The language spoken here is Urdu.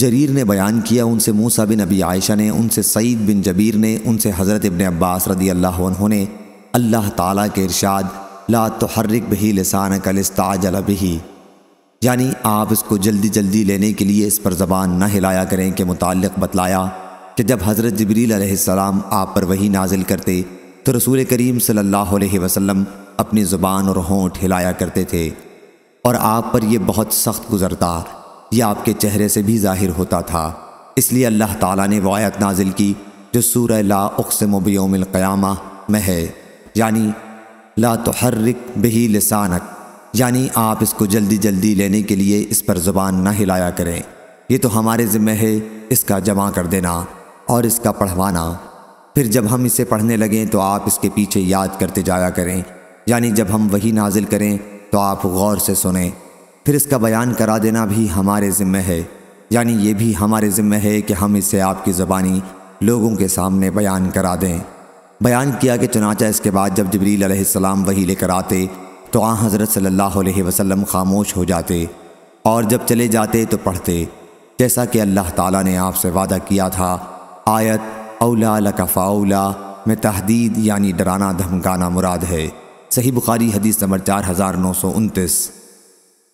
جریر نے بیان کیا ان سے موسا بن ابی عائشہ نے ان سے سعید بن جبیر نے ان سے حضرت ابن عباس رضی اللہ عنہ نے اللہ تعالیٰ کے ارشاد لا تحرک بہی بھی لسان کلستاب ہی یعنی آپ اس کو جلدی جلدی لینے کے لیے اس پر زبان نہ ہلایا کریں کہ متعلق بتلایا کہ جب حضرت جبریل علیہ السلام آپ پر وہی نازل کرتے تو رسول کریم صلی اللہ علیہ وسلم اپنی زبان اور ہونٹ ہلایا کرتے تھے اور آپ پر یہ بہت سخت گزرتا یہ آپ کے چہرے سے بھی ظاہر ہوتا تھا اس لیے اللہ تعالیٰ نے وعیت نازل کی جو سورہ لا اقسم بیوم القیامہ میں ہے یعنی لا تحرک بہی لسانک یعنی آپ اس کو جلدی جلدی لینے کے لیے اس پر زبان نہ ہلایا کریں یہ تو ہمارے ذمہ ہے اس کا جمع کر دینا اور اس کا پڑھوانا پھر جب ہم اسے پڑھنے لگیں تو آپ اس کے پیچھے یاد کرتے جایا کریں یعنی جب ہم وہی نازل کریں تو آپ غور سے سنیں پھر اس کا بیان کرا دینا بھی ہمارے ذمہ ہے یعنی یہ بھی ہمارے ذمہ ہے کہ ہم اسے آپ کی زبانی لوگوں کے سامنے بیان کرا دیں بیان کیا کہ چنانچہ اس کے بعد جب جبریل علیہ السلام وہی لے کر آتے تو آ حضرت صلی اللہ علیہ وسلم خاموش ہو جاتے اور جب چلے جاتے تو پڑھتے جیسا کہ اللہ تعالیٰ نے آپ سے وعدہ کیا تھا آیت اولا لکفا اولا میں تحدید یعنی ڈرانا دھمکانا مراد ہے صحیح بخاری حدیث نمبر چار ہزار نو سو انتیس